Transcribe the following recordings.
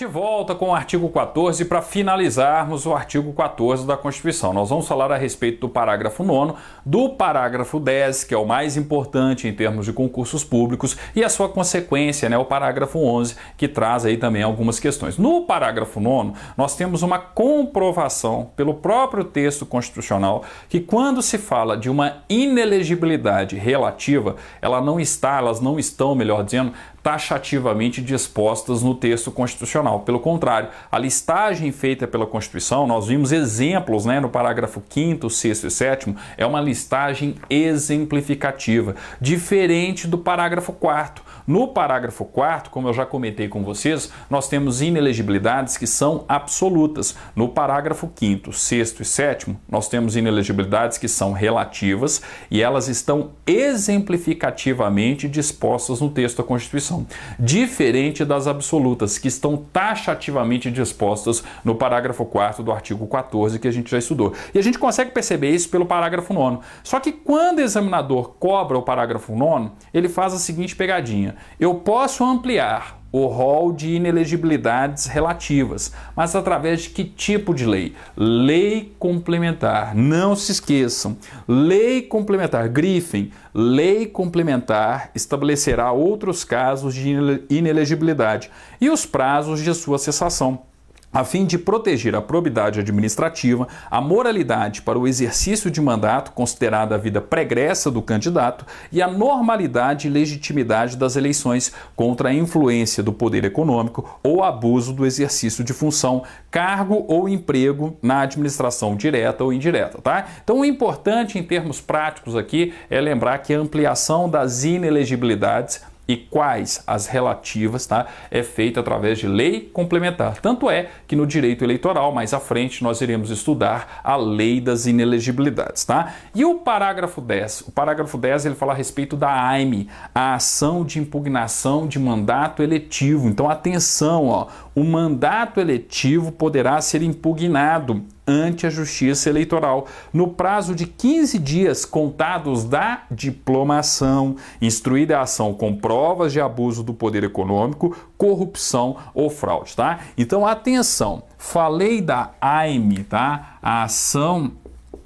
de volta com o artigo 14 para finalizarmos o artigo 14 da Constituição. Nós vamos falar a respeito do parágrafo 9, do parágrafo 10, que é o mais importante em termos de concursos públicos, e a sua consequência, né, o parágrafo 11, que traz aí também algumas questões. No parágrafo 9, nós temos uma comprovação pelo próprio texto constitucional que quando se fala de uma inelegibilidade relativa, ela não está, elas não estão, melhor dizendo, taxativamente dispostas no texto constitucional. Pelo contrário, a listagem feita pela Constituição, nós vimos exemplos né, no parágrafo 5, 6 e 7, é uma listagem exemplificativa, diferente do parágrafo 4. No parágrafo 4, como eu já comentei com vocês, nós temos inelegibilidades que são absolutas. No parágrafo 5, 6 e 7, nós temos inelegibilidades que são relativas e elas estão exemplificativamente dispostas no texto da Constituição. Wilson, diferente das absolutas, que estão taxativamente dispostas no parágrafo 4 do artigo 14 que a gente já estudou. E a gente consegue perceber isso pelo parágrafo 9. Só que quando o examinador cobra o parágrafo 9, ele faz a seguinte pegadinha: eu posso ampliar o rol de inelegibilidades relativas, mas através de que tipo de lei? Lei complementar, não se esqueçam. Lei complementar, Griffin. lei complementar estabelecerá outros casos de inelegibilidade e os prazos de sua cessação a fim de proteger a probidade administrativa, a moralidade para o exercício de mandato, considerada a vida pregressa do candidato, e a normalidade e legitimidade das eleições contra a influência do poder econômico ou abuso do exercício de função, cargo ou emprego na administração direta ou indireta, tá? Então, o importante em termos práticos aqui é lembrar que a ampliação das inelegibilidades e quais as relativas, tá? É feita através de lei complementar. Tanto é que no direito eleitoral, mais à frente, nós iremos estudar a lei das inelegibilidades, tá? E o parágrafo 10? O parágrafo 10 ele fala a respeito da AIME, a ação de impugnação de mandato eletivo. Então, atenção, ó, o mandato eletivo poderá ser impugnado ante a Justiça Eleitoral no prazo de 15 dias contados da diplomação, instruída a ação com provas de abuso do poder econômico, corrupção ou fraude, tá? Então atenção, falei da AIME, tá? A ação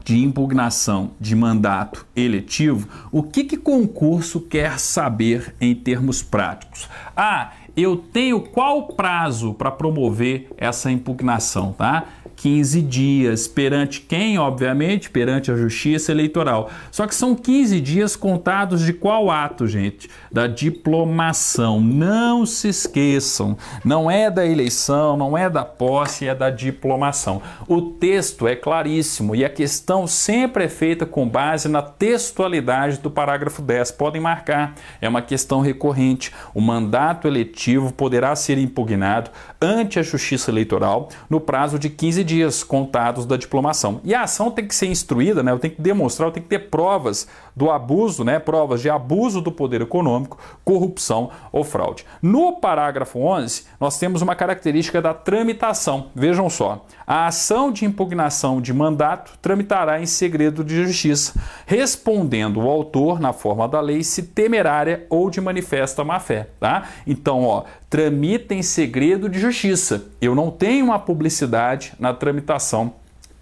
de impugnação de mandato eletivo, o que que concurso quer saber em termos práticos? Ah, eu tenho qual prazo para promover essa impugnação, tá? 15 dias. Perante quem, obviamente? Perante a Justiça Eleitoral. Só que são 15 dias contados de qual ato, gente? Da diplomação. Não se esqueçam, não é da eleição, não é da posse, é da diplomação. O texto é claríssimo e a questão sempre é feita com base na textualidade do parágrafo 10. Podem marcar, é uma questão recorrente. O mandato eletivo poderá ser impugnado ante a Justiça Eleitoral no prazo de 15 dias contados da diplomação. E a ação tem que ser instruída, né? eu tenho que demonstrar, eu tenho que ter provas do abuso, né? provas de abuso do poder econômico, corrupção ou fraude. No parágrafo 11, nós temos uma característica da tramitação. Vejam só, a ação de impugnação de mandato tramitará em segredo de justiça, respondendo o autor, na forma da lei, se temerária ou de manifesta má-fé. Tá? Então, ó, tramita em segredo de justiça. Eu não tenho uma publicidade na tramitação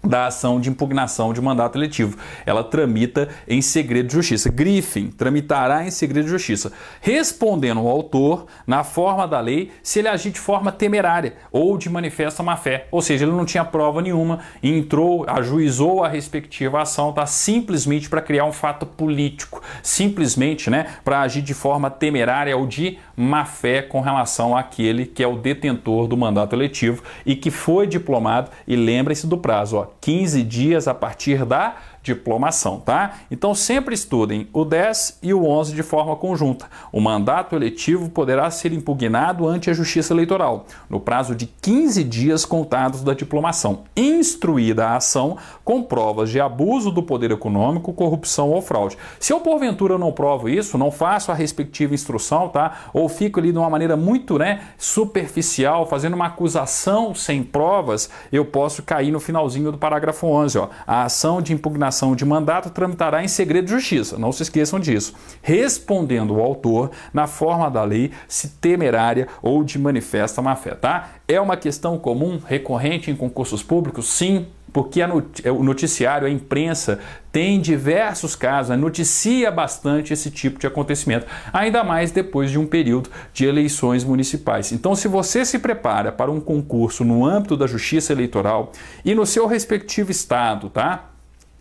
da ação de impugnação de mandato eletivo. Ela tramita em segredo de justiça. Griffin tramitará em segredo de justiça, respondendo o autor, na forma da lei, se ele agir de forma temerária ou de manifesta má-fé. Ou seja, ele não tinha prova nenhuma, entrou, ajuizou a respectiva ação, tá? simplesmente para criar um fato político, simplesmente né, para agir de forma temerária ou de má-fé com relação àquele que é o detentor do mandato eletivo e que foi diplomado. E lembre-se do prazo, ó, 15 dias a partir da diplomação, tá? Então sempre estudem o 10 e o 11 de forma conjunta. O mandato eletivo poderá ser impugnado ante a Justiça Eleitoral no prazo de 15 dias contados da diplomação, instruída a ação com provas de abuso do poder econômico, corrupção ou fraude. Se eu porventura não provo isso, não faço a respectiva instrução, tá? Ou fico ali de uma maneira muito, né, superficial, fazendo uma acusação sem provas, eu posso cair no finalzinho do parágrafo 11, ó. A ação de impugnação de mandato tramitará em segredo de justiça, não se esqueçam disso, respondendo o autor na forma da lei, se temerária ou de manifesta má-fé, tá? É uma questão comum, recorrente em concursos públicos? Sim, porque not é, o noticiário, a imprensa, tem diversos casos, né? noticia bastante esse tipo de acontecimento, ainda mais depois de um período de eleições municipais. Então, se você se prepara para um concurso no âmbito da Justiça Eleitoral e no seu respectivo estado, tá?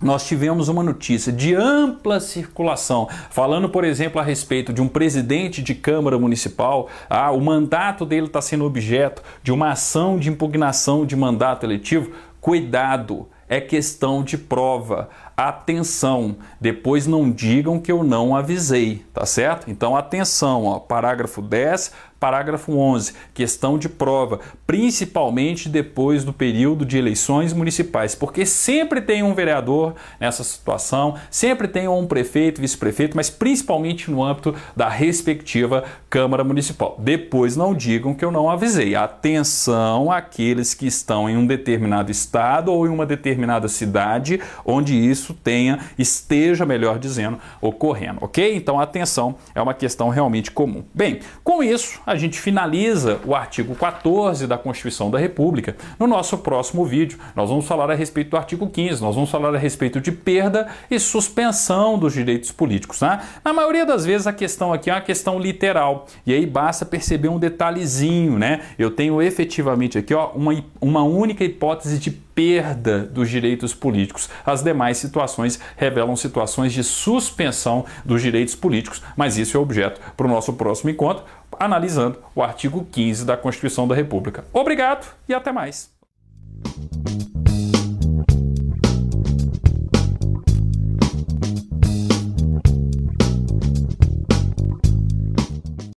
nós tivemos uma notícia de ampla circulação, falando, por exemplo, a respeito de um presidente de Câmara Municipal, ah, o mandato dele está sendo objeto de uma ação de impugnação de mandato eletivo. Cuidado, é questão de prova. Atenção, depois não digam que eu não avisei, tá certo? Então, atenção, ó, parágrafo 10 Parágrafo 11. Questão de prova, principalmente depois do período de eleições municipais, porque sempre tem um vereador nessa situação, sempre tem um prefeito, vice-prefeito, mas principalmente no âmbito da respectiva Câmara Municipal. Depois não digam que eu não avisei. Atenção àqueles que estão em um determinado estado ou em uma determinada cidade onde isso tenha, esteja, melhor dizendo, ocorrendo, ok? Então, atenção, é uma questão realmente comum. Bem, com isso, a gente finaliza o artigo 14 da Constituição da República. No nosso próximo vídeo, nós vamos falar a respeito do artigo 15, nós vamos falar a respeito de perda e suspensão dos direitos políticos. Né? Na maioria das vezes, a questão aqui é uma questão literal, e aí basta perceber um detalhezinho, né? Eu tenho efetivamente aqui ó, uma, uma única hipótese de perda dos direitos políticos. As demais situações revelam situações de suspensão dos direitos políticos, mas isso é objeto para o nosso próximo encontro analisando o artigo 15 da Constituição da República. Obrigado e até mais.